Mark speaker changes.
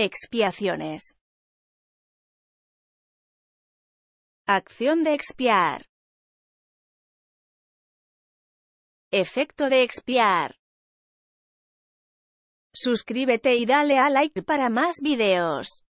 Speaker 1: Expiaciones. Acción de expiar. Efecto de expiar. Suscríbete y dale a like para más videos.